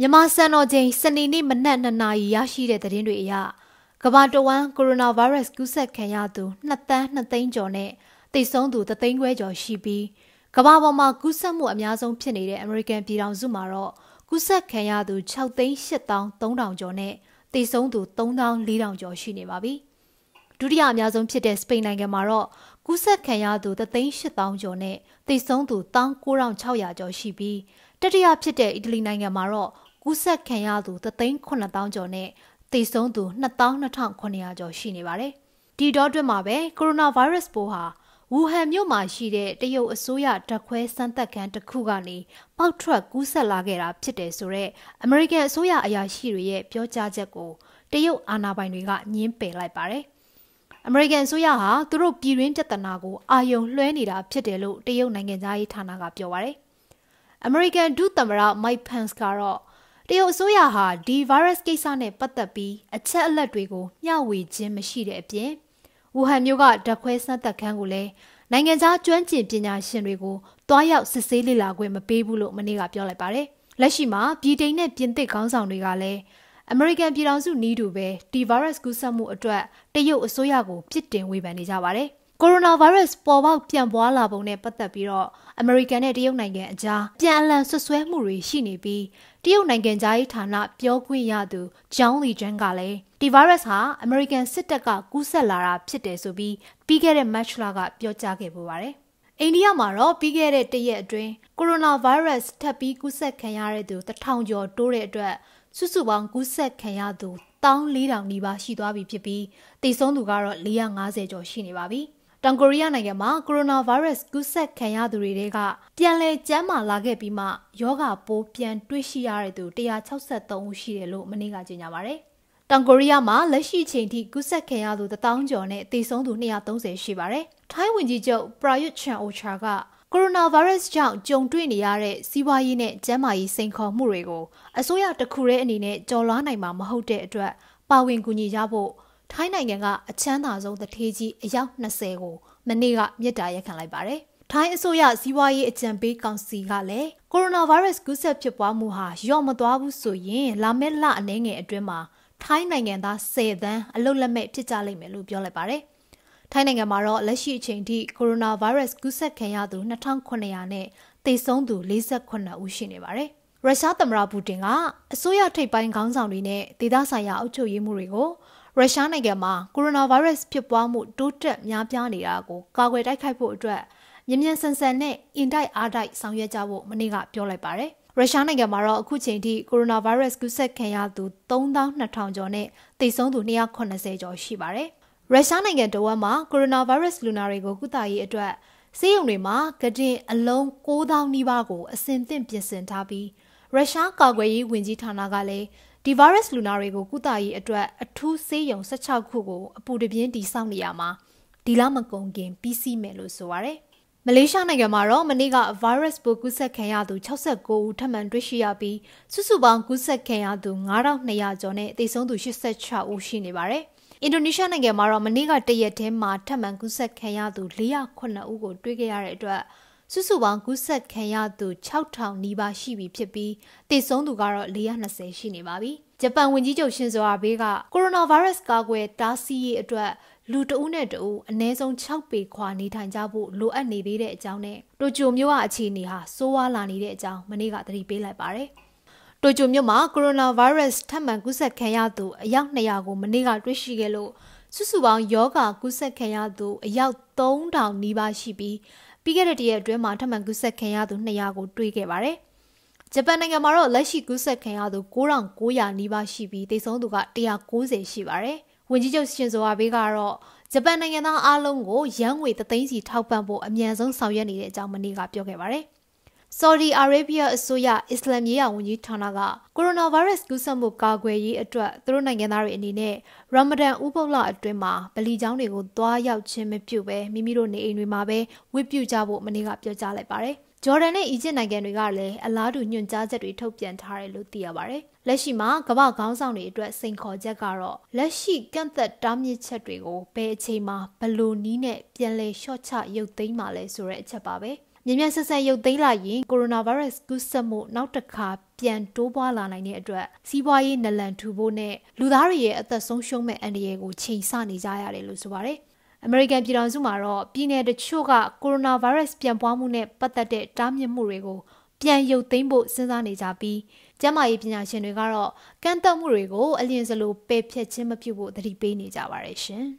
မြန်မာစံတော်ချိန်စနေနေ့မနက်2နာရီရရှိတဲ့သတင်းတွေအရကမ္ဘာတဝန်းကိုရိုနာဗိုင်းရပ်စ်ကူးစက်ခံရသူ2တန်း2သိန်းကျော်နဲ့သေဆုံးသူ3သိန်းခွဲကျော်ရှိပြီးကမ္ဘာပေါ်မှာကူးစက်မှုအများဆုံးဖြစ်နေတဲ့ American ပြည်ထောင်စုမှာတော့ကူးစက်ခံရသူ6သိန်း8300ကျော်နဲ့သေဆုံးသူ3400ကျော်ရှိနေပါပြီ။ဒုတိယအများဆုံးဖြစ်တဲ့စပိန်နိုင်ငံမှာတော့ကူးစက်ခံရသူ3သိန်း8000ကျော်နဲ့သေဆုံးသူ19600ကျော်ရှိပြီးတတိယဖြစ်တဲ့အီတလီနိုင်ငံမှာတော့ကူးစက်ခံရသူ3,900ကျော်နဲ့သေဆုံးသူ22,900ကျော်ရှိနေပါတယ်။ဒီတော့တွင်မှာပဲကိုရိုနာဗိုင်းရပ်စ်ပိုးဟာဝူဟန်မြို့မှာရှိတဲ့တရုတ်အစိုးရတပ်ခွဲစမ်းသပ်ခန်းတစ်ခုကနေပေါက်ထွက်ကူးစက်လာခဲ့တာဖြစ်တယ်ဆိုတော့အမေရိကန်အစိုးရအရာရှိတွေရဲ့ပြောကြားချက်ကိုတရုတ်အာဏာပိုင်တွေကညှင်းပယ်လိုက်ပါတယ်။အမေရိကန်အစိုးရဟာသူတို့ပြည်တွင်းပြဿနာကိုအာရုံလွှဲနေတာဖြစ်တယ်လို့တရုတ်နိုင်ငံသားရေးဌာနကပြောပါတယ်။ American ဒုသမ္မတ Mike Pence ကတော့တရုတ်အစိုးရဟာဒီဗိုင်းရပ်စ်ကိစ္စနဲ့ပတ်သက်ပြီးအချက်အလက်တွေကိုမျှဝေခြင်း မရှိတဲ့အပြင်ဝူဟန်မြို့ကဓာတ်ခွဲစမ်းသပ်ခန်းကိုလည်းနိုင်ငံခြားကျွမ်းကျင်ပညာရှင်တွေကိုတွားရောက်စစ်ဆေးလေ့လာခွင့်မပေးဘူးလို့မနေ့ကပြောလိုက်ပါတယ်။လက်ရှိမှာဗြိတိန်နဲ့ပြင်သစ်ခေါင်းဆောင်တွေကလည်းအမေရိကန်ပြည်ထောင်စုနီးတူပဲဒီဗိုင်းရပ်စ်ကူးစက်မှုအတွက်တရုတ်အစိုးရကိုပြစ်တင်ဝေဖန်နေကြပါတယ်။ကိုရိုနာဗိုင်းရပ်စ်ပေါ်ပေါက်ပြန့်ပွားလာပုံနဲ့ပတ်သက်ပြီးတော့အမေရိကန်နဲ့တရုတ်နိုင်ငံအကြားပြန်အလှန်ဆွဆွဲမှုတွေရှိနေပြီးတရုတ်နိုင်ငံသားရေးဌာနပြောခွင့်ရသူဂျောင်းလီဂျန်ကလည်းဒီဗိုင်းရပ်စ်ဟာအမေရိကန်စစ်တပ်ကကူးစက်လာတာဖြစ်တယ်ဆိုပြီးပြီးခဲ့တဲ့မတ်လကပြောကြားခဲ့ပူပါတယ်။အိန္ဒိယမှာတော့ပြီးခဲ့တဲ့တရက်အတွင်းကိုရိုနာဗိုင်းရပ်စ်ထပ်ပြီးကူးစက်ခံရတဲ့သူတစ်ထောင်ကျော်တိုးတဲ့အတွက်စုစုပေါင်းကူးစက်ခံရသူ1400နီးပါးရှိသွားပြီဖြစ်ပြီးတိတ်ဆုံးသူကတော့450ကျော်ရှိနေပါပြီ။တောင်ကိုရီးယားနိုင်ငံမှာကိုရိုနာဗိုင်းရပ်စ်ကူးစက်ခံရသူတွေကပြန်လည်ကျန်းမာလာခဲ့ပြီးမှယောဂပိုးပြန်တွေ့ရှိရတဲ့သူ163ဦးရှိတယ်လို့မနေ့ကကြေညာပါဗျ။တောင်ကိုရီးယားမှာလက်ရှိအချိန်ထိကူးစက်ခံရသူ1000ကျော်နဲ့သေဆုံးသူ230ရှိပါတယ်။ထိုင်းဝန်ကြီးချုပ်ပရာယွတ်ချန်အိုချာကကိုရိုနာဗိုင်းရပ်စ်ကြောင့်ကြုံတွေ့နေရတဲ့စီးပွားရေးနဲ့ကျန်းမာရေးစိန်ခေါ်မှုတွေကိုအစိုးရတစ်ခုရဲ့အနေနဲ့ကြော်လွှားနိုင်မှာမဟုတ်တဲ့အတွက်ပါဝင်ကူညီကြဖို့ထိုင်းနိုင်ငံကအချမ်းသာဆုံးတထေးကြီးအယောက်20ကိုမနေ့ကမြစ်တာရက်ခံလိုက်ပါတယ်။ထိုင်းအစိုးရစီးပွားရေးအကြံပေးကောင်စီကလည်းကိုရိုနာဗိုင်းရပ်စ်ကူးစက်ဖြစ်ပွားမှုဟာလျော့မသွားဘူးဆိုရင်လာမယ့်လအနည်းငယ်အတွင်းမှာထိုင်းနိုင်ငံသား10သန်းအလုလက်မဲ့ဖြစ်ကြလိမ့်မယ်လို့ပြောလိုက်ပါတယ်။ထိုင်းနိုင်ငံမှာတော့လက်ရှိအချိန်ထိကိုရိုနာဗိုင်းရပ်စ်ကူးစက်ခံရသူ2900နဲ့သေဆုံးသူ48ဦးရှိနေပါတယ်။ရုရှားသမ္မတပူတင်ကအစိုးရထိပ်ပိုင်းခေါင်းဆောင်တွေနဲ့ဒေသဆိုင်ရာအုပ်ချုပ်ရေးမှုတွေကိုရုရှားနိုင်ငံမှာကိုရိုနာဗိုင်းရပ်စ်ဖြစ်ပွားမှုတိုးတက်များပြားနေတာကိုကာကွယ်တိုက်ခိုက်ဖို့အတွက်မြ мян ဆန်ဆန်နဲ့အင်တိုက်အားတိုက်ဆောင်ရွက်ကြဖို့မနေ့ကပြောလိုက်ပါတယ်။ရုရှားနိုင်ငံမှာတော့အခုချိန်ထိကိုရိုနာဗိုင်းရပ်စ်ကူးစက်ခံရသူ3200ကျော်နဲ့သေဆုံးသူ280ကျော်ရှိပါတယ်။ရုရှားနိုင်ငံတဝက်မှာကိုရိုနာဗိုင်းရပ်စ်လူနာတွေကိုကုသရေးအတွက်ဆေးရုံတွေမှာကတင်အလုံး9000နီးပါးကိုအစင်သင့်ပြင်ဆင်ထားပြီးရုရှားကာကွယ်ရေးဝန်ကြီးဌာနကလည်းဒီ virus လူနာတွေကိုကုသရေးအတွက်အထူးဆေးရုံ16ခုကိုအပူတပြင်းတီဆောက်နေရမှာဒီလမကုန်ခင်ပြီးစီးမယ်လို့ဆိုပါရယ်မလေးရှားနိုင်ငံမှာတော့မနေ့က virus ပိုးကူးစက်ခံရသူ69ဦးထပ်မံတွေ့ရှိရပြီးစုစုပေါင်းကူးစက်ခံရသူ9200ကျော်နဲ့သေဆုံးသူ86ဦးရှိနေပါတယ်။အင်ဒိုနီးရှားနိုင်ငံမှာတော့မနေ့ကတရက်တည်းမှာထပ်မံကူးစက်ခံရသူ409ဦးကိုတွေ့ခဲ့ရတဲ့အတွက်စုစုပေါင်းကူးစက်ခံရသူ6000နီးပါးရှိပြီဖြစ်ပြီးသေဆုံးသူကတော့420ရှိနေပါပြီ။ဂျပန်ဝန်ကြီးချုပ်ရှင်ဇိုအာဘေးကကိုရိုနာဗိုင်းရပ်စ်ကာကွယ်တားဆီးရေးအတွက်လူတဦးနဲ့တဦးအနည်းဆုံး6ပေခွာနေထိုင်ကြဖို့လိုအပ်နေသေးတဲ့အကြောင်းနဲ့တိုကျိုမြို့ကအခြေအနေဟာဆိုးဝါးလာနေတဲ့အကြောင်းမနေ့ကသတိပေးလိုက်ပါတယ်။တိုကျိုမြို့မှာကိုရိုနာဗိုင်းရပ်စ်ထပ်မံကူးစက်ခံရသူအယောက်200ကိုမနေ့ကတွေ့ရှိခဲ့လို့စုစုပေါင်းယောဂါကူးစက်ခံရသူအယောက်3000နီးပါးရှိပြီးပြီးခဲ့တဲ့တရက်အတွင်းမှာထပ်မံကူးစက်ခံရသူ200ကိုတွေ့ခဲ့ပါတယ်။ဂျပန်နိုင်ငံမှာတော့လက်ရှိကူးစက်ခံရသူ9900နီးပါးရှိပြီးသေဆုံးသူက190ရှိပါတယ်။ဝန်ကြီးချုပ်ရှင်ဇိုအာဘေးကတော့ဂျပန်နိုင်ငံသားအလုံးကိုရန်ငွေသသိန်းစီထောက်ပံ့ဖို့အမြန်ဆုံးဆောင်ရွက်နေတဲ့အကြောင်းမနေ့ကပြောခဲ့ပါတယ်။ဆော်ဒီအာရေဗျအစိုးရအစ္စလာမ်ရေးရာဝန်ကြီးဌာနကကိုရိုနာဗိုင်းရပ်စ်ကူးစက်မှုကာကွယ်ရေးအတွက်သူတို့နိုင်ငံသားတွေအနေနဲ့ရမဒန်ဥပုပ်လအတွင်းမှာဗလီကျောင်းတွေကိုသွားရောက်ခြင်းမပြုဘဲမိမိတို့နေအိမ်တွေမှာပဲဝတ်ပြုကြဖို့မနေ့ကပြောကြားလိုက်ပါတယ်။ဂျော်ဒန်နဲ့အီဂျစ်နိုင်ငံတွေကလည်းအလားတူညွှန်ကြားချက်တွေထုတ်ပြန်ထားတယ်လို့သိရပါတယ်။လက်ရှိမှာကမ္ဘာခေါင်းဆောင်တွေအတွက်စိန်ခေါ်ချက်ကတော့လက်ရှိကန့်သက်တားမြစ်ချက်တွေကိုဘယ်အချိန်မှာဘယ်လိုနည်းနဲ့ပြန်လည်လျှော့ချရုပ်သိမ်းမှာလဲဆိုတဲ့အချက်ပါပဲ။မြင်မြန်ဆက်ဆက်ရုပ်သိမ်းလာရင်ကိုရိုနာဗိုင်းရပ်စ်ကူးစက်မှုနောက်တစ်ခါပြန်တိုးပွားလာနိုင်တဲ့အတွက်စီးပွားရေးနလန်ထူဖို့နဲ့လူသားတွေရဲ့အသက်ဆုံးရှုံးမဲ့အန္တရာယ်ကိုချိန်ဆနေကြရတယ်လို့ဆိုပါတယ်။ American ပြည်ထောင်စုမှာတော့ပြည်내တချို့ကကိုရိုနာဗိုင်းရပ်စ်ပြန့်ပွားမှုနဲ့ပတ်သက်တဲ့တားမြစ်မှုတွေကိုပြန်ရုပ်သိမ်းဖို့စဉ်းစားနေကြပြီးကျန်းမာရေးပညာရှင်တွေကတော့ကန့်သတ်မှုတွေကိုအလျင်စလိုပယ်ဖျက်ခြင်းမပြုဖို့သတိပေးနေကြပါတယ်ရှင်။